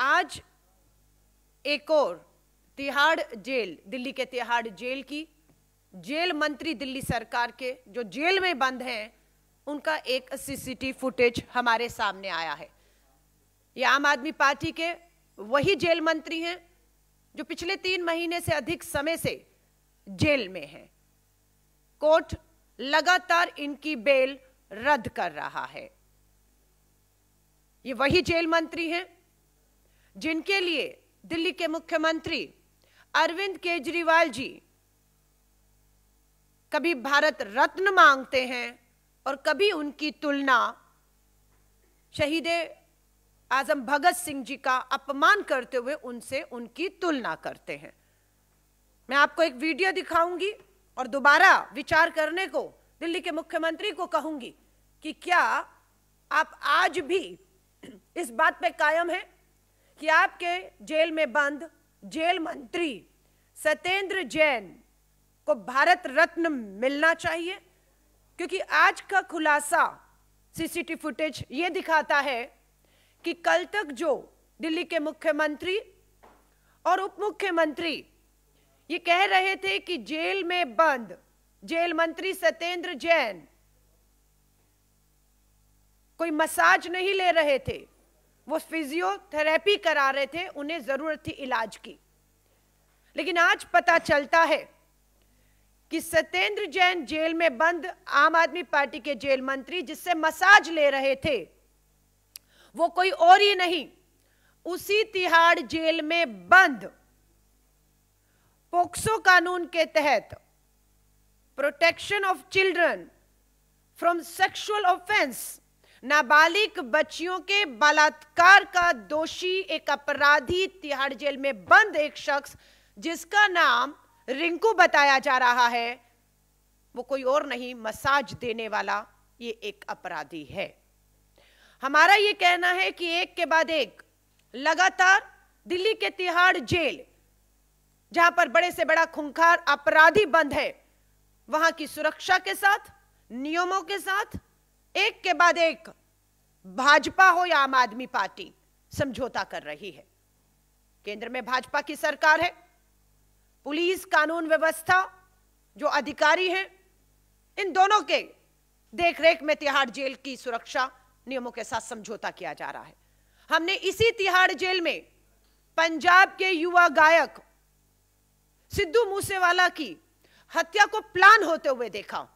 आज एक और तिहाड़ जेल दिल्ली के तिहाड़ जेल की जेल मंत्री दिल्ली सरकार के जो जेल में बंद हैं उनका एक सीसीटीवी फुटेज हमारे सामने आया है ये आम आदमी पार्टी के वही जेल मंत्री हैं जो पिछले तीन महीने से अधिक समय से जेल में हैं कोर्ट लगातार इनकी बेल रद्द कर रहा है ये वही जेल मंत्री हैं जिनके लिए दिल्ली के मुख्यमंत्री अरविंद केजरीवाल जी कभी भारत रत्न मांगते हैं और कभी उनकी तुलना शहीद आजम भगत सिंह जी का अपमान करते हुए उनसे उनकी तुलना करते हैं मैं आपको एक वीडियो दिखाऊंगी और दोबारा विचार करने को दिल्ली के मुख्यमंत्री को कहूंगी कि क्या आप आज भी इस बात पे कायम हैं कि आपके जेल में बंद जेल मंत्री सत्येंद्र जैन को भारत रत्न मिलना चाहिए क्योंकि आज का खुलासा सीसीटीवी फुटेज ये दिखाता है कि कल तक जो दिल्ली के मुख्यमंत्री और उप मुख्यमंत्री ये कह रहे थे कि जेल में बंद जेल मंत्री सत्येंद्र जैन कोई मसाज नहीं ले रहे थे वो फिजियोथेरेपी करा रहे थे उन्हें ज़रूरत थी इलाज की लेकिन आज पता चलता है कि सत्येंद्र जैन जेल में बंद आम आदमी पार्टी के जेल मंत्री जिससे मसाज ले रहे थे वो कोई और ही नहीं उसी तिहाड़ जेल में बंद पोक्सो कानून के तहत protection of children from sexual offence नाबालिग बच्चियों के बलात्कार का दोषी एक अपराधी तिहाड़ जेल में बंद एक शख्स जिसका नाम रिंकू बताया जा रहा है वो कोई और नहीं मसाज देने वाला ये एक अपराधी है हमारा ये कहना है कि एक के बाद एक लगातार दिल्ली के तिहाड़ जेल जहां पर बड़े से बड़ा खुंखार अपराधी बंद है वहां की सुरक्षा के साथ नियमों के साथ एक के बाद एक भाजपा हो या आम आदमी पार्टी समझौता कर रही है केंद्र में भाजपा की सरकार है पुलिस कानून व्यवस्था जो अधिकारी हैं इन दोनों के देखरेख में तिहाड़ जेल की सुरक्षा नियमों के साथ समझौता किया जा रहा है हमने इसी तिहाड़ जेल में पंजाब के युवा गायक सिद्धू मूसेवाला की हत्या को प्लान होते हुए देखा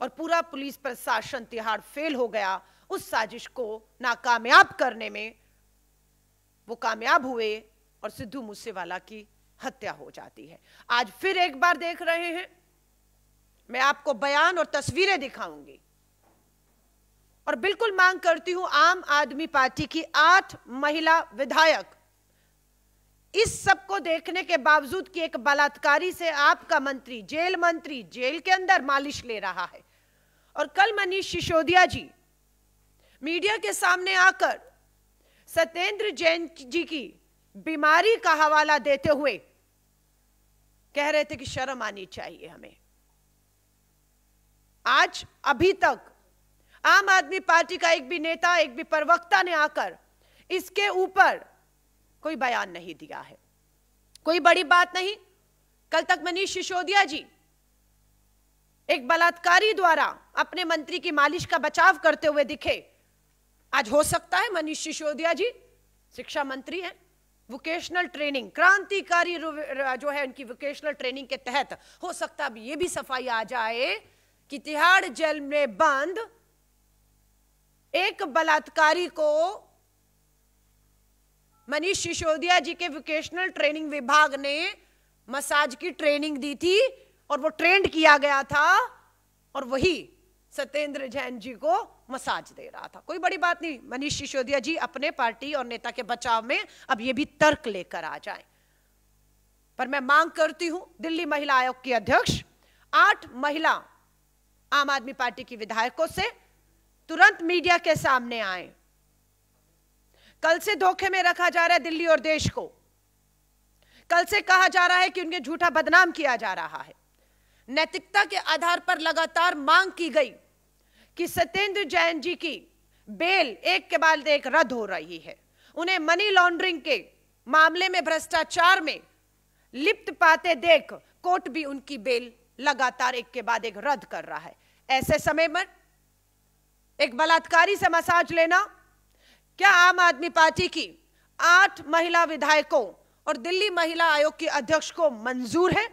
और पूरा पुलिस प्रशासन तिहाड़ फेल हो गया उस साजिश को नाकामयाब करने में वो कामयाब हुए और सिद्धू मूसेवाला की हत्या हो जाती है आज फिर एक बार देख रहे हैं मैं आपको बयान और तस्वीरें दिखाऊंगी और बिल्कुल मांग करती हूं आम आदमी पार्टी की आठ महिला विधायक इस सब को देखने के बावजूद कि एक बलात्कारी से आपका मंत्री जेल मंत्री जेल के अंदर मालिश ले रहा है और कल मनीष सिसोदिया जी मीडिया के सामने आकर सत्येंद्र जैन जी की बीमारी का हवाला देते हुए कह रहे थे कि शर्म आनी चाहिए हमें आज अभी तक आम आदमी पार्टी का एक भी नेता एक भी प्रवक्ता ने आकर इसके ऊपर कोई बयान नहीं दिया है कोई बड़ी बात नहीं कल तक मनीष सिसोदिया जी एक बलात्कारी द्वारा अपने मंत्री की मालिश का बचाव करते हुए दिखे आज हो सकता है मनीष सिसोदिया जी शिक्षा मंत्री हैं वोकेशनल ट्रेनिंग क्रांतिकारी जो है उनकी वोकेशनल ट्रेनिंग के तहत हो सकता अब यह भी सफाई आ जाए कि तिहाड़ जेल में बंद एक बलात्कारी को मनीष सिसोदिया जी के वोकेशनल ट्रेनिंग विभाग ने मसाज की ट्रेनिंग दी थी और वो ट्रेंड किया गया था और वही सत्येंद्र जैन जी को मसाज दे रहा था कोई बड़ी बात नहीं मनीष सिसोदिया जी अपने पार्टी और नेता के बचाव में अब ये भी तर्क लेकर आ जाए पर मैं मांग करती हूं दिल्ली महिला आयोग की अध्यक्ष आठ महिला आम आदमी पार्टी की विधायकों से तुरंत मीडिया के सामने आए कल से धोखे में रखा जा रहा है दिल्ली और देश को कल से कहा जा रहा है कि उनके झूठा बदनाम किया जा रहा है नैतिकता के आधार पर लगातार मांग की गई कि सत्येंद्र जैन जी की बेल एक के बाद एक रद्द हो रही है उन्हें मनी लॉन्ड्रिंग के मामले में भ्रष्टाचार में लिप्त पाते देख कोर्ट भी उनकी बेल लगातार एक के बाद एक रद्द कर रहा है ऐसे समय में एक बलात्कारी से मसाज लेना क्या आम आदमी पार्टी की आठ महिला विधायकों और दिल्ली महिला आयोग की अध्यक्ष को मंजूर है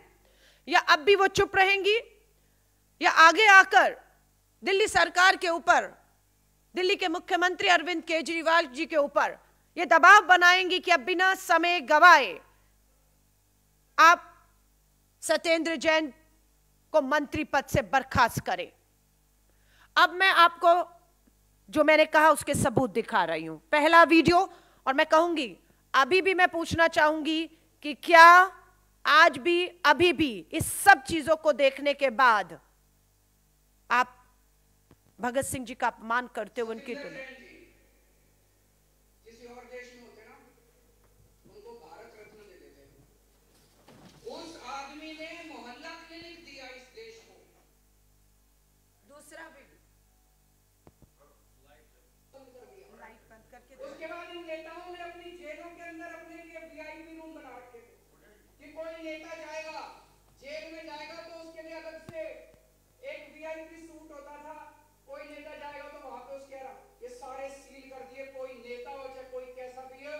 या अब भी वो चुप रहेंगी या आगे आकर दिल्ली सरकार के ऊपर दिल्ली के मुख्यमंत्री अरविंद केजरीवाल जी के ऊपर ये दबाव बनाएंगी कि अब बिना समय गवाए आप सत्येंद्र जैन को मंत्री पद से बर्खास्त करें अब मैं आपको जो मैंने कहा उसके सबूत दिखा रही हूं पहला वीडियो और मैं कहूंगी अभी भी मैं पूछना चाहूंगी कि क्या आज भी अभी भी इस सब चीजों को देखने के बाद आप भगत सिंह जी का अपमान करते हो उनकी तुलना नेता जाएगा जेल में जाएगा तो उसके लिए अलग से एक वीआईपी सूट होता था कोई नेता जाएगा तो वहां पे उसके ये सारे सील कर दिए कोई नेता हो चाहे कोई कैसा भी हो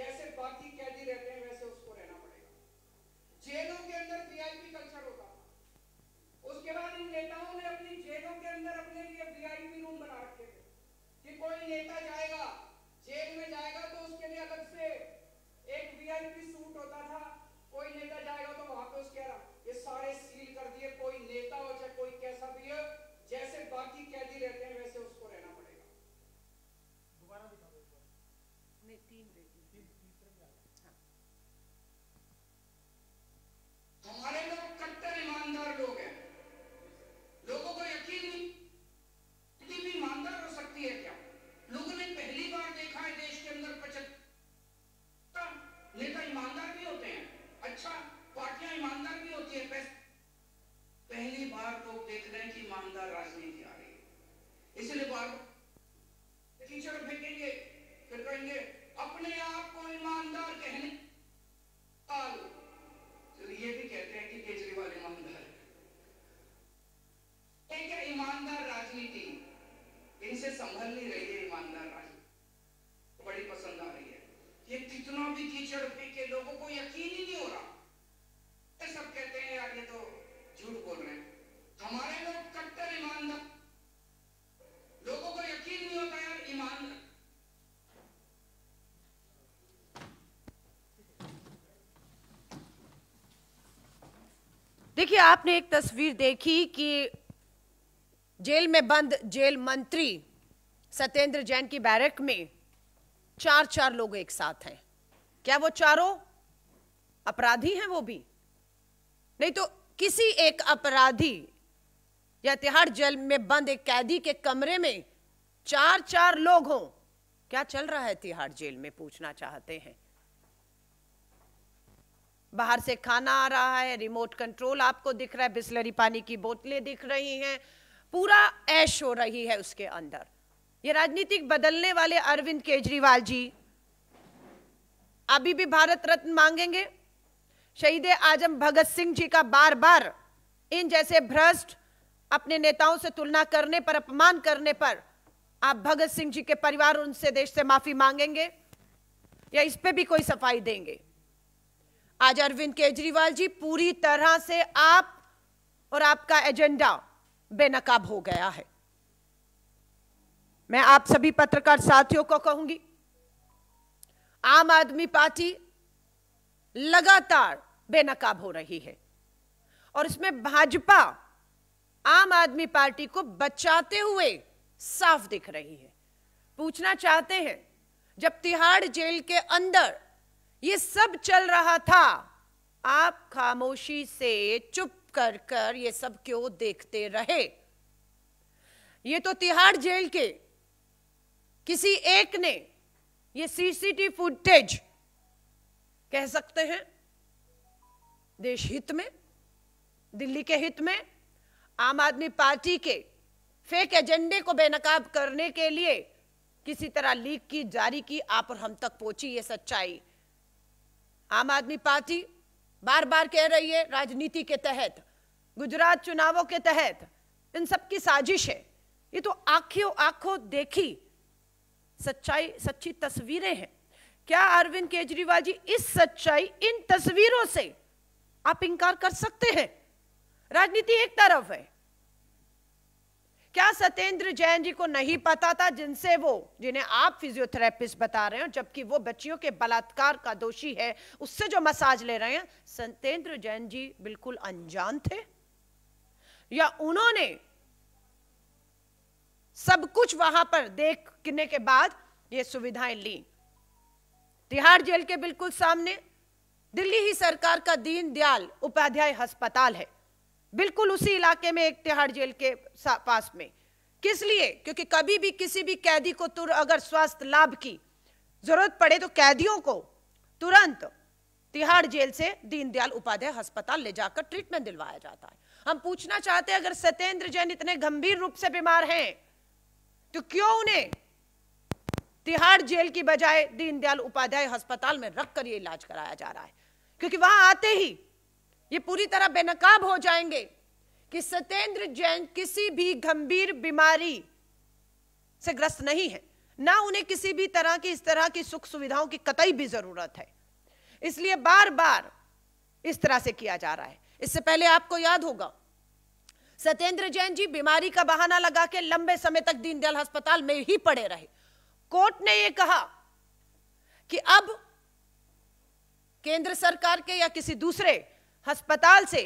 जैसे बाकी कैदी रहते हैं वैसे उसको रहना पड़ेगा जेलों के अंदर वीआईपी कल्चर होता था उसके बाद इन नेताओं ने अपनी जेलों के अंदर अपने लिए वीआईपी रूम बना रखे थे कि कोई नेता जाएगा जेल में जाएगा तो उसके लिए अलग से एक वीआईपी सूट होता था लोग देख रहे हैं कि ईमानदार राजनीति आ रही है इसलिए बार टीचर फेंकेंगे फिर कहेंगे अपने आप को ईमानदार कहने तो ये भी कहते हैं कि केजरीवाल ईमानदार है तो क्या ईमानदार राजनीति इनसे संभल नहीं रही है ईमानदार राजनीति बड़ी पसंद आ रही है ये कितना भी कीचड़ फेंके लोगों को यकीन ही नहीं हो रहा हमारे लोग कट्टर ईमानदार लोगों को यकीन नहीं होता यार ईमानदार देखिए आपने एक तस्वीर देखी कि जेल में बंद जेल मंत्री सत्येंद्र जैन की बैरक में चार चार लोग एक साथ हैं क्या वो चारों अपराधी हैं वो भी नहीं तो किसी एक अपराधी या तिहाड़ जेल में बंद एक कैदी के कमरे में चार चार लोग हों क्या चल रहा है तिहाड़ जेल में पूछना चाहते हैं बाहर से खाना आ रहा है रिमोट कंट्रोल आपको दिख रहा है बिस्लरी पानी की बोतलें दिख रही हैं पूरा ऐश हो रही है उसके अंदर ये राजनीतिक बदलने वाले अरविंद केजरीवाल जी अभी भी भारत रत्न मांगेंगे शहीद आजम भगत सिंह जी का बार बार इन जैसे भ्रष्ट अपने नेताओं से तुलना करने पर अपमान करने पर आप भगत सिंह जी के परिवार उनसे देश से माफी मांगेंगे या इस पे भी कोई सफाई देंगे आज अरविंद केजरीवाल जी पूरी तरह से आप और आपका एजेंडा बेनकाब हो गया है मैं आप सभी पत्रकार साथियों को कहूंगी आम आदमी पार्टी लगातार बेनकाब हो रही है और इसमें भाजपा आम आदमी पार्टी को बचाते हुए साफ दिख रही है पूछना चाहते हैं जब तिहाड़ जेल के अंदर ये सब चल रहा था आप खामोशी से चुप कर कर ये सब क्यों देखते रहे ये तो तिहाड़ जेल के किसी एक ने ये सीसीटीवी फुटेज कह सकते हैं देश हित में दिल्ली के हित में आम आदमी पार्टी के फेक एजेंडे को बेनकाब करने के लिए किसी तरह लीक की जारी की आप और हम तक पहुंची ये सच्चाई आम आदमी पार्टी बार बार कह रही है राजनीति के तहत गुजरात चुनावों के तहत इन सब की साजिश है ये तो आंखियों आंखों देखी सच्चाई सच्ची तस्वीरें हैं क्या अरविंद केजरीवाल जी इस सच्चाई इन तस्वीरों से आप इनकार कर सकते हैं राजनीति एक तरफ है क्या सत्येंद्र जैन जी को नहीं पता था जिनसे वो जिन्हें आप फिजियोथेरेपिस्ट बता रहे हो जबकि वो बच्चियों के बलात्कार का दोषी है उससे जो मसाज ले रहे हैं सत्येंद्र जैन जी बिल्कुल अनजान थे या उन्होंने सब कुछ वहां पर देखने के बाद ये सुविधाएं ली तिहाड़ जेल के बिल्कुल सामने दिल्ली ही सरकार का दीन दयाल उपाध्याय अस्पताल है बिल्कुल उसी इलाके में एक तिहाड़ जेल के पास में किस लिए क्योंकि कभी भी किसी भी कैदी को तुर अगर स्वास्थ्य लाभ की जरूरत पड़े तो कैदियों को तुरंत तिहाड़ जेल से दीनदयाल उपाध्याय अस्पताल ले जाकर ट्रीटमेंट दिलवाया जाता है हम पूछना चाहते हैं अगर सत्येंद्र जैन इतने गंभीर रूप से बीमार हैं तो क्यों उन्हें तिहाड़ जेल की बजाय दीनदयाल उपाध्याय अस्पताल में रखकर ये इलाज कराया जा रहा है क्योंकि वहां आते ही ये पूरी तरह बेनकाब हो जाएंगे कि सत्येंद्र जैन किसी भी गंभीर बीमारी से ग्रस्त नहीं है ना उन्हें किसी भी तरह की इस तरह की सुख सुविधाओं की कतई भी जरूरत है इसलिए बार बार इस तरह से किया जा रहा है इससे पहले आपको याद होगा सत्येंद्र जैन जी बीमारी का बहाना लगा के लंबे समय तक दीनदयाल अस्पताल में ही पड़े रहे कोर्ट ने यह कहा कि अब केंद्र सरकार के या किसी दूसरे अस्पताल से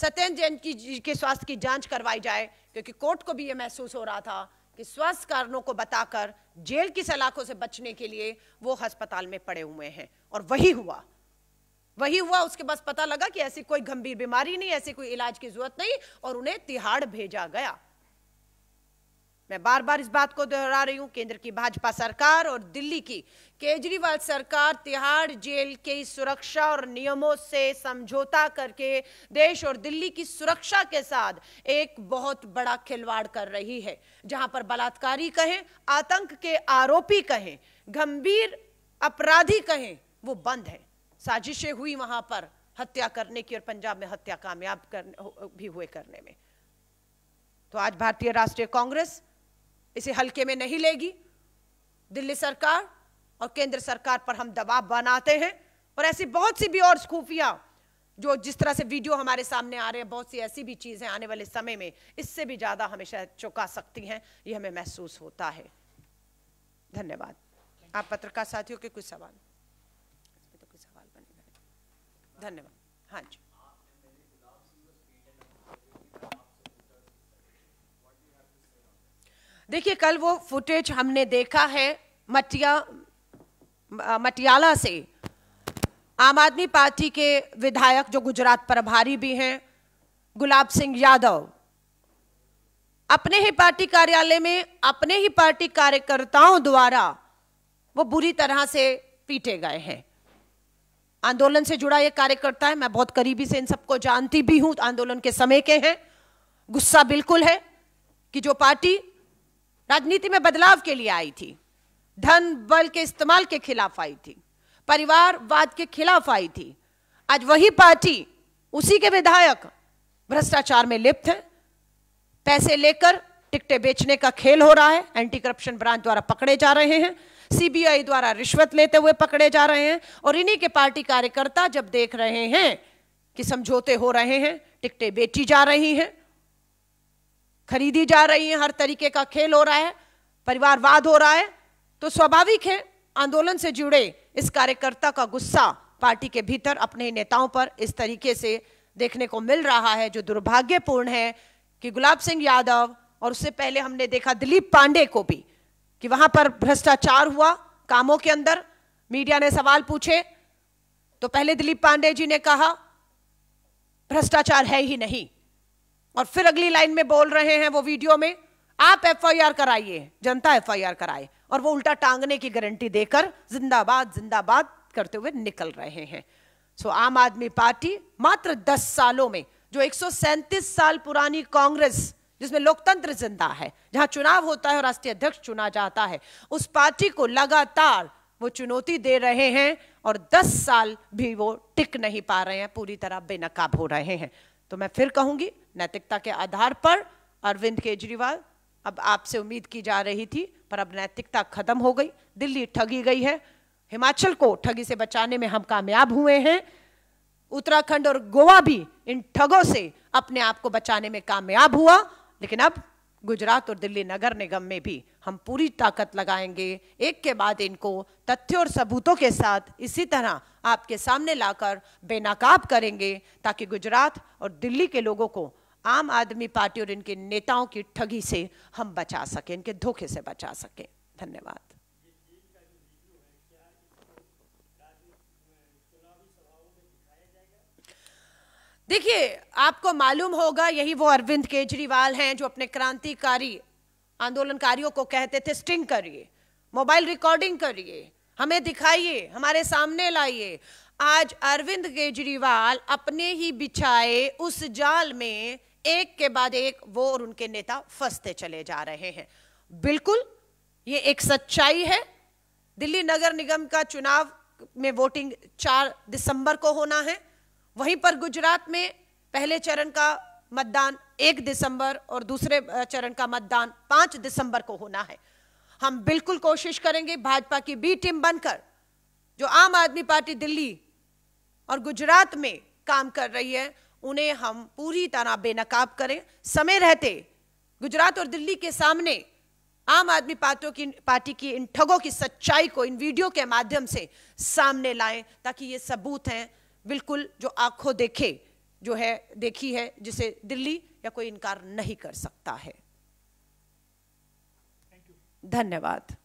सत्यन जैन की जी के स्वास्थ्य की जांच करवाई जाए क्योंकि कोर्ट को भी यह महसूस हो रहा था कि स्वास्थ्य कारणों को बताकर जेल की सलाखों से बचने के लिए वो अस्पताल में पड़े हुए हैं और वही हुआ वही हुआ उसके बाद पता लगा कि ऐसी कोई गंभीर बीमारी नहीं ऐसी कोई इलाज की जरूरत नहीं और उन्हें तिहाड़ भेजा गया मैं बार बार इस बात को दोहरा रही हूं केंद्र की भाजपा सरकार और दिल्ली की केजरीवाल सरकार तिहाड़ जेल की सुरक्षा और नियमों से समझौता करके देश और दिल्ली की सुरक्षा के साथ एक बहुत बड़ा खिलवाड़ कर रही है जहां पर बलात्कारी कहें आतंक के आरोपी कहें गंभीर अपराधी कहें वो बंद है साजिशें हुई वहां पर हत्या करने की और पंजाब में हत्या कामयाब भी हुए करने में तो आज भारतीय राष्ट्रीय कांग्रेस इसे हल्के में नहीं लेगी दिल्ली सरकार और केंद्र सरकार पर हम दबाव बनाते हैं और ऐसी बहुत सी भी और खुफिया जो जिस तरह से वीडियो हमारे सामने आ रहे हैं बहुत सी ऐसी भी चीज़ें आने वाले समय में इससे भी ज़्यादा हमेशा चौका चौंका सकती हैं ये हमें महसूस होता है धन्यवाद आप पत्रकार साथियों के कुछ सवाल तो कुछ सवाल बनेगा धन्यवाद हाँ जी देखिए कल वो फुटेज हमने देखा है मटिया मटियाला से आम आदमी पार्टी के विधायक जो गुजरात प्रभारी भी हैं गुलाब सिंह यादव अपने ही पार्टी कार्यालय में अपने ही पार्टी कार्यकर्ताओं द्वारा वो बुरी तरह से पीटे गए हैं आंदोलन से जुड़ा ये कार्यकर्ता है मैं बहुत करीबी से इन सबको जानती भी हूं आंदोलन के समय के हैं गुस्सा बिल्कुल है कि जो पार्टी राजनीति में बदलाव के लिए आई थी धन बल के इस्तेमाल के खिलाफ आई थी परिवारवाद के खिलाफ आई थी आज वही पार्टी उसी के विधायक भ्रष्टाचार में लिप्त है पैसे लेकर टिकटें बेचने का खेल हो रहा है एंटी करप्शन ब्रांच द्वारा पकड़े जा रहे हैं सीबीआई द्वारा रिश्वत लेते हुए पकड़े जा रहे हैं और इन्हीं के पार्टी कार्यकर्ता जब देख रहे हैं कि समझौते हो रहे हैं टिकटें बेची जा रही हैं खरीदी जा रही है हर तरीके का खेल हो रहा है परिवारवाद हो रहा है तो स्वाभाविक है आंदोलन से जुड़े इस कार्यकर्ता का गुस्सा पार्टी के भीतर अपने नेताओं पर इस तरीके से देखने को मिल रहा है जो दुर्भाग्यपूर्ण है कि गुलाब सिंह यादव और उससे पहले हमने देखा दिलीप पांडे को भी कि वहां पर भ्रष्टाचार हुआ कामों के अंदर मीडिया ने सवाल पूछे तो पहले दिलीप पांडे जी ने कहा भ्रष्टाचार है ही नहीं और फिर अगली लाइन में बोल रहे हैं वो वीडियो में आप एफआईआर कराइए जनता एफआईआर कराए और वो उल्टा टांगने की गारंटी देकर जिंदाबाद जिंदाबाद करते हुए निकल रहे हैं सो आम आदमी पार्टी मात्र दस सालों में जो 137 साल पुरानी कांग्रेस जिसमें लोकतंत्र जिंदा है जहां चुनाव होता है और राष्ट्रीय अध्यक्ष चुना जाता है उस पार्टी को लगातार वो चुनौती दे रहे हैं और 10 साल भी वो टिक नहीं पा रहे हैं पूरी तरह बेनकाब हो रहे हैं तो मैं फिर कहूंगी नैतिकता के आधार पर अरविंद केजरीवाल अब आपसे उम्मीद की जा रही थी पर अब नैतिकता खत्म हो गई दिल्ली ठगी गई है हिमाचल को ठगी से बचाने में हम कामयाब हुए हैं उत्तराखंड और गोवा भी इन ठगों से अपने आप को बचाने में कामयाब हुआ लेकिन अब गुजरात और दिल्ली नगर निगम में भी हम पूरी ताकत लगाएंगे एक के बाद इनको तथ्य और सबूतों के साथ इसी तरह आपके सामने लाकर बेनकाब करेंगे ताकि गुजरात और दिल्ली के लोगों को आम आदमी पार्टी और इनके नेताओं की ठगी से हम बचा सकें इनके धोखे से बचा सकें धन्यवाद देखिए आपको मालूम होगा यही वो अरविंद केजरीवाल हैं जो अपने क्रांतिकारी आंदोलनकारियों को कहते थे स्टिंग करिए मोबाइल रिकॉर्डिंग करिए हमें दिखाइए हमारे सामने लाइए आज अरविंद केजरीवाल अपने ही बिछाए उस जाल में एक के बाद एक वो और उनके नेता फंसते चले जा रहे हैं बिल्कुल ये एक सच्चाई है दिल्ली नगर निगम का चुनाव में वोटिंग चार दिसंबर को होना है वहीं पर गुजरात में पहले चरण का मतदान एक दिसंबर और दूसरे चरण का मतदान पांच दिसंबर को होना है हम बिल्कुल कोशिश करेंगे भाजपा की बी टीम बनकर जो आम आदमी पार्टी दिल्ली और गुजरात में काम कर रही है उन्हें हम पूरी तरह बेनकाब करें समय रहते गुजरात और दिल्ली के सामने आम आदमी पार्टियों की पार्टी की इन ठगों की सच्चाई को इन वीडियो के माध्यम से सामने लाएं ताकि ये सबूत हैं बिल्कुल जो आंखों देखे जो है देखी है जिसे दिल्ली या कोई इनकार नहीं कर सकता है धन्यवाद